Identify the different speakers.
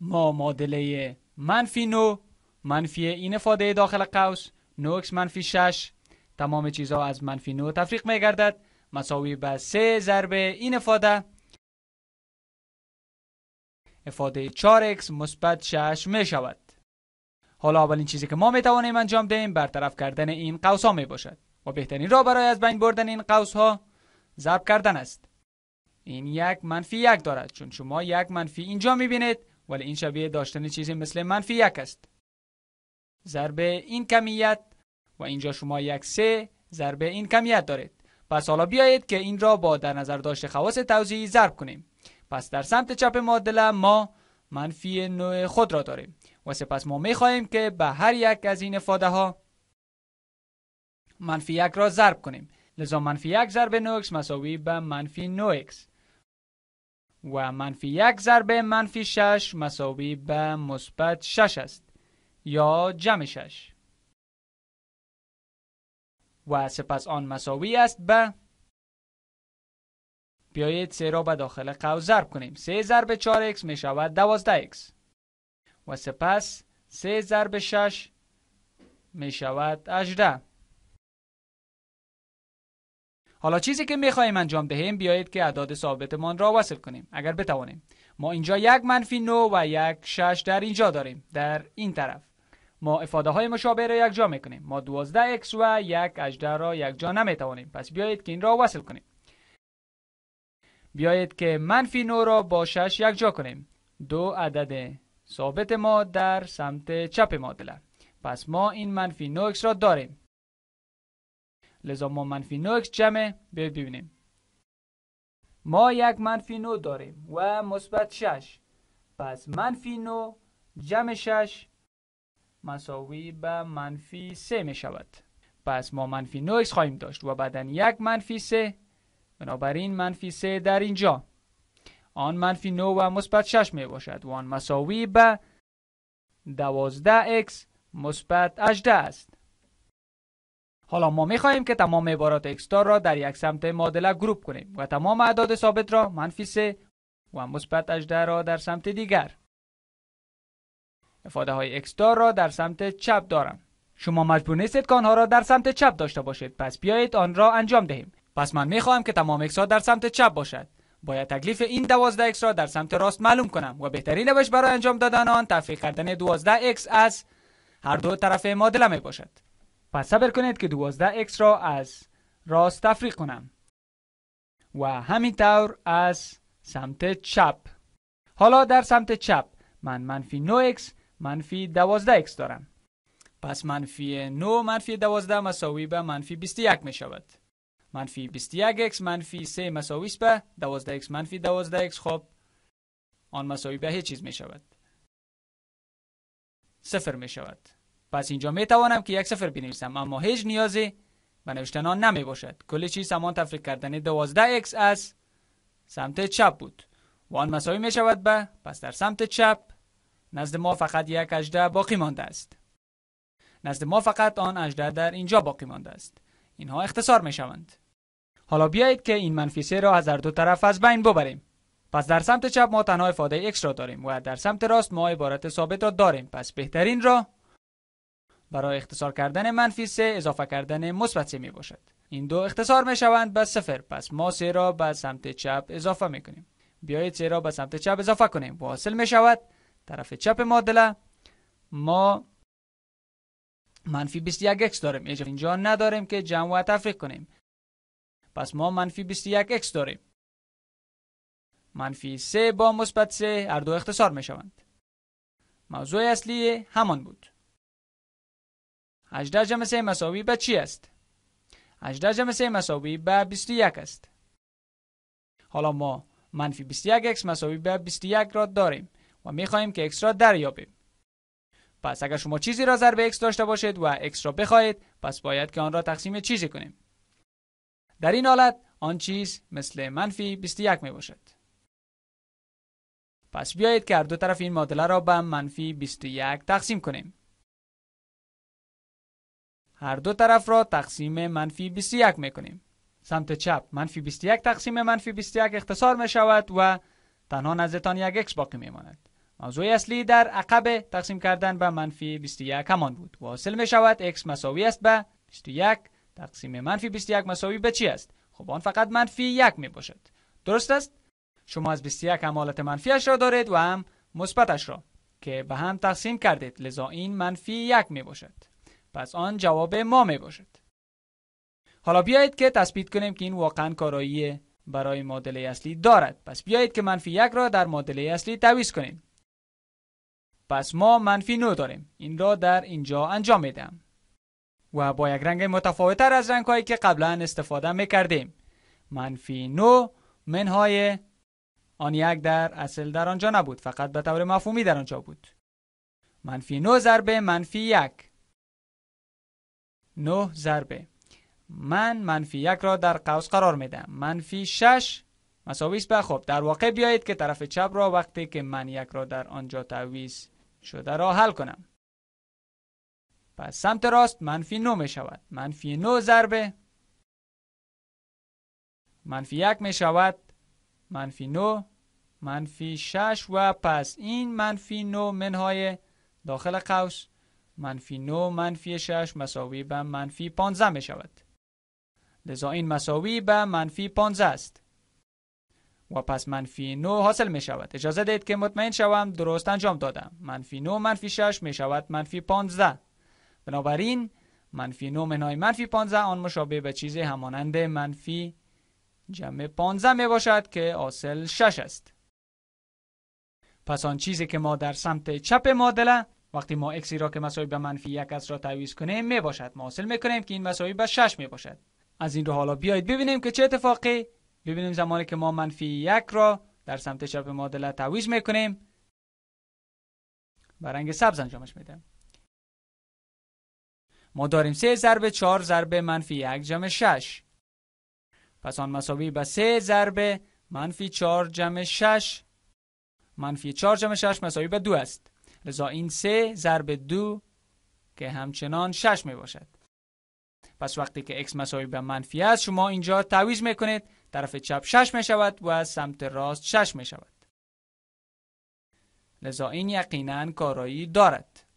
Speaker 1: ما معادله منفی نو منفی این افاده داخل قوس نوکس منفی شش تمام چیزها از منفی نو تفریق میگردد مساوی به سه ضرب این افاده افاده 4x مثبت شش می شود حالا اولین چیزی که ما می توانیم انجام دهیم برطرف کردن این قوس ها می باشد و بهترین راه برای از بین بردن این قوس ها ضرب کردن است این یک منفی یک دارد چون شما یک منفی اینجا می ولی این شبیه داشتن چیزی مثل منفی یک است ضرب این کمیت و اینجا شما یک سه ضرب این کمیت دارید پس حالا بیایید که این را با در نظر داشت خواص توضیحی ضرب کنیم پس در سمت چپ معادله ما منفی نوع خود را داریم و سپس ما می خواهیم که به هر یک از این افاده ها منفی یک را ضرب کنیم لذا منفی یک ضرب نوکس مساوی به منفی نوکس و منفی یک ضرب منفی شش مساوی به مثبت شش است یا جمع شش و سپس آن مساوی است به بیایید سه را به داخل قوض ضرب کنیم سه ضرب چار اکس می شود دوازده اکس و سپس سه ضرب شش می شود حالا چیزی که می خواهیم انجام دهیم بیایید که اعداد ثابتمان را وصل کنیم اگر بتوانیم ما اینجا یک منفی 9 و یک 6 در اینجا داریم در این طرف ما افاده های مشابه را یکجا میکنیم ما 12 x و یک 18 را یکجا نمیتوانیم پس بیایید که این را وصل کنیم بیایید که منفی 9 را با 6 یکجا کنیم دو عدد ثابت ما در سمت چپ معادله پس ما این منفی 9 را داریم لذا ما منفی 9 جمع بیاید ببینیم ما یک منفی 9 داریم و مثبت 6 پس منفی 9 جمع 6 مساوی به منفی 3 می شود پس ما منفی 9 خواهیم داشت و بعدا یک منفی 3 بنابراین منفی 3 در اینجا آن منفی 9 و مثبت 6 می باشد و آن مساوی به 12 x مثبت 18 است حالا ما خواهیم که تمام عبارات اکستار را در یک سمت معادله گروپ کنیم و تمام اعداد ثابت را منفی 3 و مثبت 18 را در سمت دیگر. افاده های اکستار را در سمت چپ دارم. شما مجبور نیستید که آنها را در سمت چپ داشته باشید پس بیایید آن را انجام دهیم. پس من خواهم که تمام اکس در سمت چپ باشد. باید تکلیف این 12 اکس را در سمت راست معلوم کنم و بهترین روش برای انجام دادن آن تفریق کردن 12 x از هر دو طرف معادله می باشد. پس صبر کنید که 12 x را از راست تفریق کنم و همینطور از سمت چپ حالا در سمت چپ من منفی 9x منفی 12x دارم پس منفی 9 منفی 12 مساوی به منفی 21 می شود منفی 21x منفی 3 مساوی است به 12x منفی 12x خب آن مساوی به هیچ چیز می شود صفر می شود پس اینجا می توانم که یک سفر بنویسم اما هیچ نیازی به نوشتن آن نمی باشد کل چیز همان تفریق کردن 12 x از سمت چپ بود و آن مساوی می شود به پس در سمت چپ نزد ما فقط یک اجده باقی مانده است نزد ما فقط آن اجده در اینجا باقی مانده است اینها اختصار می شوند حالا بیایید که این منفی را از هر دو طرف از بین ببریم پس در سمت چپ ما تنها افاده x را داریم و در سمت راست ما عبارت ثابت را داریم پس بهترین را برای اختصار کردن منفی 3 اضافه کردن مثبت 3 می باشد این دو اختصار می شوند به صفر پس ما 3 را به سمت چپ اضافه می کنیم بیایید 3 را به سمت چپ اضافه کنیم و حاصل می شود طرف چپ معادله ما منفی 21 x داریم اینجا نداریم که جمع و تفریق کنیم پس ما منفی 21 x داریم منفی 3 با مثبت 3 هر دو اختصار می شوند موضوع اصلی همان بود 18 جمع 3 مساوی به چی است؟ 18 جمع 3 مساوی به 21 است. حالا ما منفی 21 x مساوی به 21 را داریم و می خواهیم که اکس را دریابیم. پس اگر شما چیزی را ضرب x داشته باشید و x را بخواهید پس باید که آن را تقسیم چیزی کنیم. در این حالت آن چیز مثل منفی 21 می باشد. پس بیایید که هر دو طرف این معادله را به منفی 21 تقسیم کنیم. هر دو طرف را تقسیم منفی 21 میکنیم سمت چپ منفی 21 تقسیم منفی 21 اختصار می شود و تنها نزدتان یک اکس باقی می موضوع اصلی در عقب تقسیم کردن به منفی 21 همان بود و حاصل می شود اکس مساوی است به 21 تقسیم منفی 21 مساوی به چی است خب آن فقط منفی 1 می باشد درست است شما از 21 هم حالت منفیش را دارید و هم مثبتش را که به هم تقسیم کردید لذا این منفی 1 می پس آن جواب ما می باشد حالا بیایید که تثبیت کنیم که این واقعا کارایی برای معادله اصلی دارد پس بیایید که منفی یک را در معادله اصلی تعویض کنیم پس ما منفی نو داریم این را در اینجا انجام دهم و با یک رنگ متفاوتتر از رنگ هایی که قبلا استفاده می کردیم منفی نو منهای آن یک در اصل در آنجا نبود فقط به طور مفهومی در آنجا بود منفی نو ضرب منفی یک 9 ضربه من منفی یک را در قوس قرار میدم منفی 6 مساوی است به خب در واقع بیایید که طرف چپ را وقتی که من یک را در آنجا تعویز شده را حل کنم پس سمت راست منفی 9 می شود منفی 9 ضربه منفی یک می شود منفی 9 منفی 6 و پس این منفی 9 منهای داخل قوس منفی 9 منفی 6 مساوی به منفی 15 می شود. لذا این مساوی به منفی 15 است. و پس منفی 9 حاصل می شود. اجازه دهید که مطمئن شوم درست انجام دادم. منفی 9 منفی 6 می شود منفی 15. بنابراین منفی 9 منهای منفی 15 آن مشابه به چیز همانند منفی جمع 15 می باشد که حاصل 6 است. پس آن چیزی که ما در سمت چپ معادله وقتی ما x را که مساوی به منفی یک است را تعویض کنیم می باشد ما حاصل میکنیم که این مساوی به 6 می باشد از این رو حالا بیایید ببینیم که چه اتفاقی ببینیم زمانی که ما منفی یک را در سمت چپ معادله تعویض میکنیم به رنگ سبز انجامش میدم ما داریم 3 ضرب 4 ضرب منفی 1 جمع 6 پس آن مساوی به 3 ضرب منفی 4 جمع 6 منفی 4 جمع 6 مساوی به 2 است لذا این سه ضرب دو که همچنان شش می باشد پس وقتی که x مساوی به منفی است شما اینجا تعویض می کنید طرف چپ 6 می شود و از سمت راست 6 می شود لذا این یقینا کارایی دارد